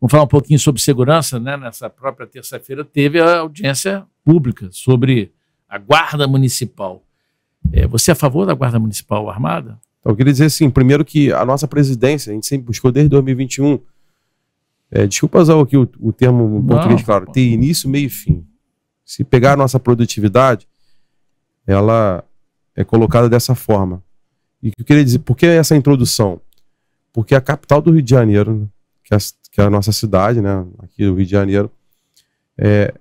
Vamos falar um pouquinho sobre segurança, né? Nessa própria terça-feira teve a audiência pública sobre a Guarda Municipal. É, você é a favor da Guarda Municipal Armada? Então, eu queria dizer assim, primeiro que a nossa presidência, a gente sempre buscou desde 2021, é, desculpa usar aqui o, o termo Não, português, claro, ter início, meio e fim. Se pegar a nossa produtividade, ela é colocada dessa forma. E eu queria dizer, por que essa introdução? Porque a capital do Rio de Janeiro, que é que é a nossa cidade, né? Aqui do Rio de Janeiro. É,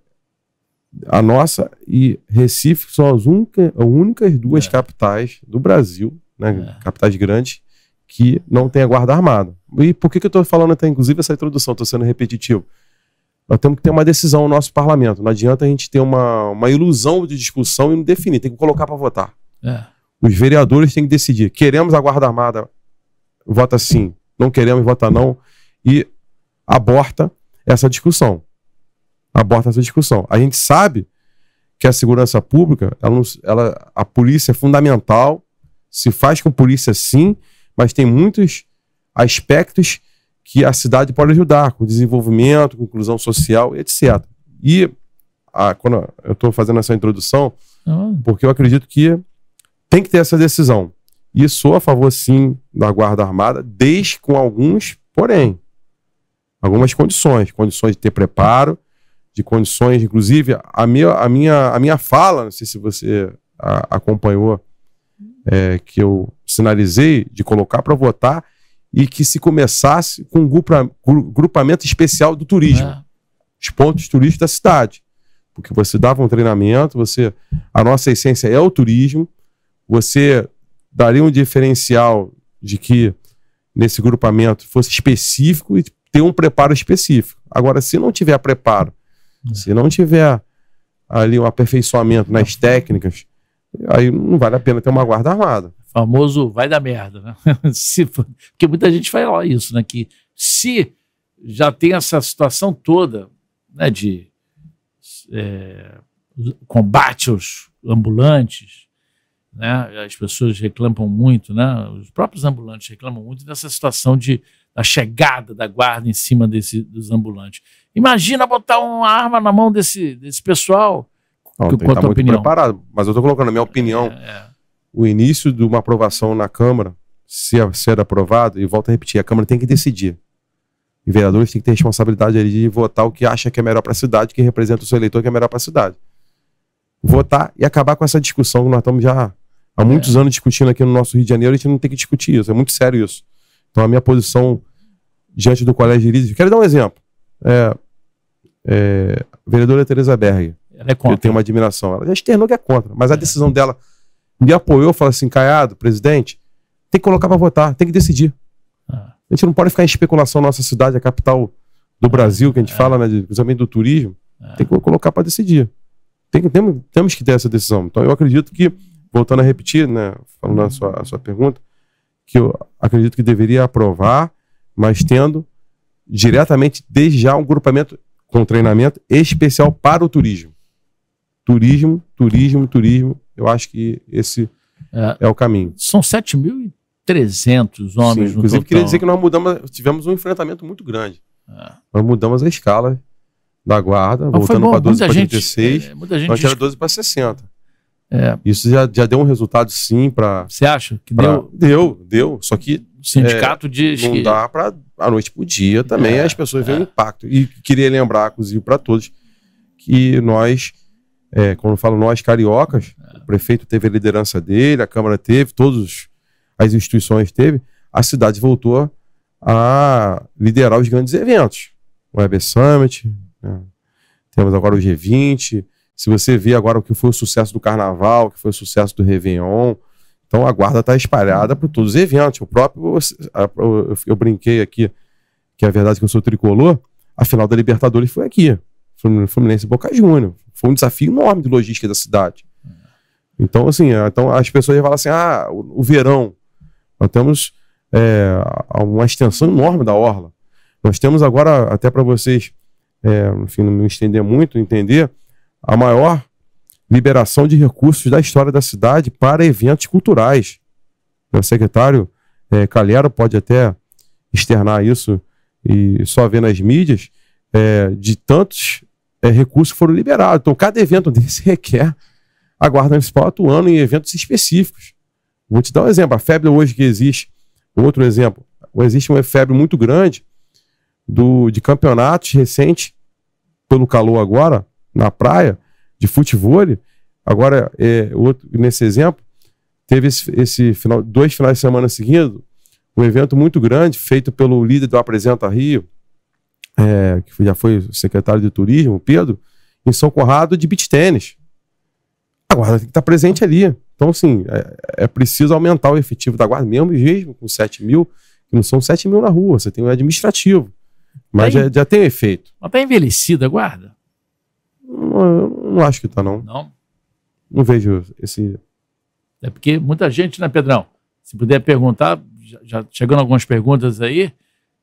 a nossa e Recife são as únicas duas é. capitais do Brasil, né? É. Capitais grandes que não tem a guarda armada. E por que, que eu estou falando até, inclusive, essa introdução, estou sendo repetitivo? Nós temos que ter uma decisão no nosso parlamento. Não adianta a gente ter uma, uma ilusão de discussão e não definir, tem que colocar para votar. É. Os vereadores têm que decidir. Queremos a guarda armada, vota sim. Não queremos, vota não. E aborta essa discussão. Aborta essa discussão. A gente sabe que a segurança pública, ela, ela, a polícia é fundamental, se faz com polícia sim, mas tem muitos aspectos que a cidade pode ajudar, com desenvolvimento, com inclusão social, etc. E a, quando eu estou fazendo essa introdução, ah. porque eu acredito que tem que ter essa decisão. E sou a favor, sim, da Guarda Armada, desde com alguns, porém algumas condições, condições de ter preparo, de condições, inclusive, a minha, a minha, a minha fala, não sei se você a, acompanhou, é, que eu sinalizei de colocar para votar e que se começasse com um grupa, grupamento especial do turismo, é. os pontos turísticos da cidade. Porque você dava um treinamento, você a nossa essência é o turismo, você daria um diferencial de que nesse grupamento fosse específico e ter um preparo específico. Agora, se não tiver preparo, é. se não tiver ali um aperfeiçoamento nas técnicas, aí não vale a pena ter uma guarda armada. Famoso vai dar merda, né? se, porque muita gente fala isso, né? Que se já tem essa situação toda, né? De é, combate aos ambulantes, né? As pessoas reclamam muito, né? Os próprios ambulantes reclamam muito dessa situação de a chegada da guarda em cima desse, dos ambulantes. Imagina botar uma arma na mão desse, desse pessoal. Não, que, tem que tá muito opinião? preparado, mas eu estou colocando a minha opinião. É, é. O início de uma aprovação na Câmara, se é, ser aprovado, e volto a repetir, a Câmara tem que decidir. E vereadores têm que ter responsabilidade de votar o que acha que é melhor para a cidade, que representa o seu eleitor que é melhor para a cidade votar e acabar com essa discussão que nós estamos já há muitos anos discutindo aqui no nosso Rio de Janeiro, a gente não tem que discutir isso, é muito sério isso. Então a minha posição diante do colégio jurídico, quero dar um exemplo. É, é, a vereadora Teresa Berg, é eu tenho uma admiração, ela já externou que é contra, mas a decisão dela me apoiou, falou assim, Caiado, presidente, tem que colocar para votar, tem que decidir. Ah. A gente não pode ficar em especulação nossa cidade, a capital do ah. Brasil, que a gente é. fala, né, principalmente do turismo, é. tem que colocar para decidir. Tem, temos que ter essa decisão. Então eu acredito que voltando a repetir, né, falando a uhum. sua, a sua pergunta, que eu acredito que deveria aprovar, mas tendo diretamente desde já um grupamento com treinamento especial para o turismo. Turismo, turismo, turismo. Eu acho que esse é, é o caminho. São 7.300 homens Sim, no Inclusive, total. queria dizer que nós mudamos, tivemos um enfrentamento muito grande. É. Nós mudamos a escala da guarda, Mas voltando para 12 para 36. É, nós era 12 para 60. É. Isso já, já deu um resultado, sim, para. Você acha que pra... deu? Deu, deu. Só que. O sindicato é, diz. Não que... dá para. A noite para o dia também é, as pessoas veem é. o impacto. E queria lembrar, inclusive, para todos, que nós, é, quando eu falo nós cariocas, é. o prefeito teve a liderança dele, a Câmara teve, todas as instituições teve, a cidade voltou a liderar os grandes eventos. O Web Summit, né? temos agora o G20, se você vê agora o que foi o sucesso do Carnaval, o que foi o sucesso do Réveillon, então a guarda está espalhada por todos os eventos. O próprio, eu brinquei aqui, que é verdade que eu sou tricolor, a final da Libertadores foi aqui, Fluminense Boca Júnior. Foi um desafio enorme de logística da cidade. Então, assim, é, então as pessoas falam assim: ah, o, verão. Nós temos é, uma extensão enorme da Orla. Nós temos agora, até para vocês, é, enfim, não me estender muito, entender, a maior liberação de recursos da história da cidade para eventos culturais. O secretário é, pode até externar isso e só ver nas mídias, é, de tantos é, recursos que foram liberados. Então, cada evento desse requer a Guarda Municipal atuando em eventos específicos. Vou te dar um exemplo. A febre hoje que existe, outro exemplo, existe uma febre muito grande do, de campeonatos recentes, pelo calor agora, na praia de futebol. Agora, é, outro, nesse exemplo, teve esse, esse, final, dois finais de semana seguindo, um evento muito grande feito pelo líder do Apresenta Rio, é, que já foi secretário de turismo, Pedro, em São Corrado de beach tênis. Agora tem que estar presente ali. Então, assim, é, é preciso aumentar o efetivo da guarda, mesmo mesmo com 7 mil, que não são 7 mil na rua, você tem o administrativo. Mas tem, já, é, já, tem efeito. Mas está envelhecida a guarda? Não, não acho que está, não. Não? Não vejo esse... É porque muita gente, né, Pedrão? Se puder perguntar, já, já chegando algumas perguntas aí,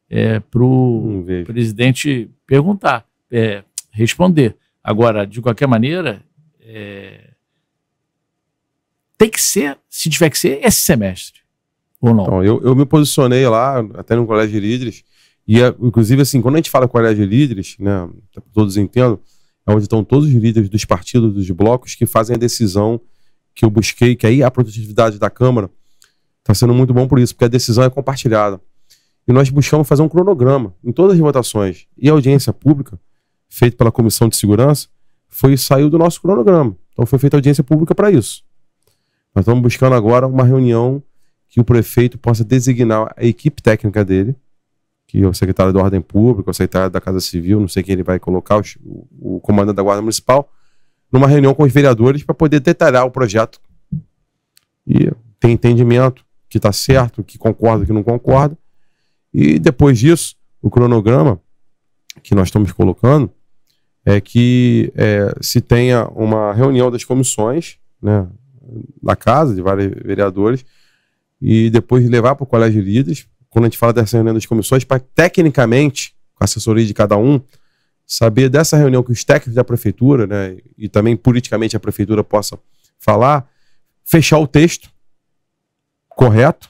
é, para o presidente perguntar, é, responder. Agora, de qualquer maneira, é, tem que ser, se tiver que ser, esse semestre, ou não? Então, eu, eu me posicionei lá, até no Colégio de Líderes, e, é, inclusive, assim, quando a gente fala Colégio de Líderes, né, todos entendem, onde estão todos os líderes dos partidos, dos blocos, que fazem a decisão que eu busquei, que aí a produtividade da Câmara está sendo muito bom por isso, porque a decisão é compartilhada. E nós buscamos fazer um cronograma em todas as votações. E a audiência pública, feita pela Comissão de Segurança, foi saiu do nosso cronograma. Então foi feita audiência pública para isso. Nós estamos buscando agora uma reunião que o prefeito possa designar a equipe técnica dele que é o secretário da Ordem Pública, o secretário da Casa Civil, não sei quem ele vai colocar, o, o comandante da Guarda Municipal, numa reunião com os vereadores para poder detalhar o projeto e ter entendimento que está certo, que concorda, que não concorda. E depois disso, o cronograma que nós estamos colocando é que é, se tenha uma reunião das comissões né, da casa, de vários vereadores, e depois levar para o colégio de líderes quando a gente fala dessa reunião das comissões, para tecnicamente, com a assessoria de cada um, saber dessa reunião que os técnicos da prefeitura, né, e também politicamente a prefeitura possa falar, fechar o texto correto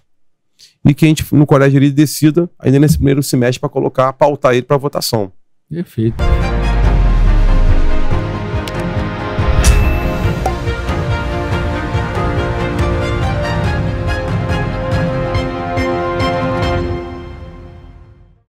e que a gente, no colégio, ele decida ainda nesse primeiro semestre para colocar, pautar ele para votação. Perfeito.